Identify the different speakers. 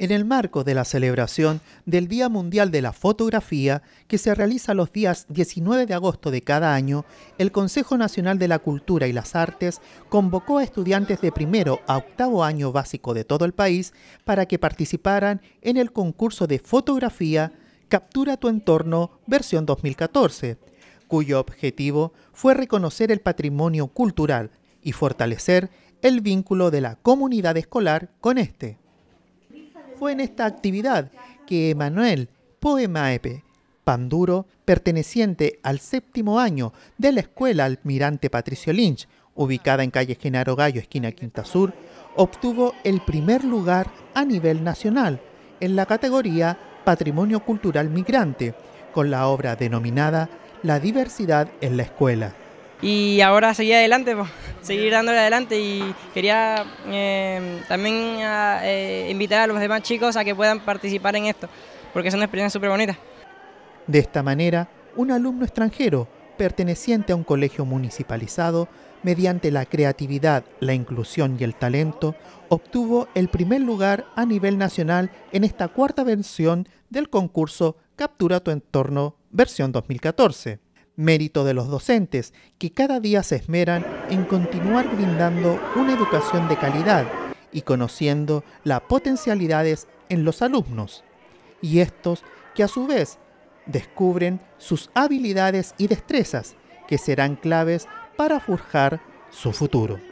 Speaker 1: En el marco de la celebración del Día Mundial de la Fotografía, que se realiza los días 19 de agosto de cada año, el Consejo Nacional de la Cultura y las Artes convocó a estudiantes de primero a octavo año básico de todo el país para que participaran en el concurso de fotografía Captura tu entorno versión 2014, cuyo objetivo fue reconocer el patrimonio cultural y fortalecer el vínculo de la comunidad escolar con este fue en esta actividad que Emanuel Poemaepe Panduro, perteneciente al séptimo año de la Escuela Almirante Patricio Lynch, ubicada en calle Genaro Gallo, esquina Quinta Sur, obtuvo el primer lugar a nivel nacional en la categoría Patrimonio Cultural Migrante, con la obra denominada La diversidad en la escuela.
Speaker 2: Y ahora seguí adelante, seguir dándole adelante y quería em, también ah, eh, invitar a los demás chicos a que puedan participar en esto, porque es una experiencia súper bonita.
Speaker 1: De esta manera, un alumno extranjero perteneciente a un colegio municipalizado, mediante la creatividad, la inclusión y el talento, obtuvo el primer lugar a nivel nacional en esta cuarta versión del concurso Captura tu entorno versión 2014. Mérito de los docentes, que cada día se esmeran en continuar brindando una educación de calidad y conociendo las potencialidades en los alumnos. Y estos que a su vez descubren sus habilidades y destrezas que serán claves para forjar su futuro.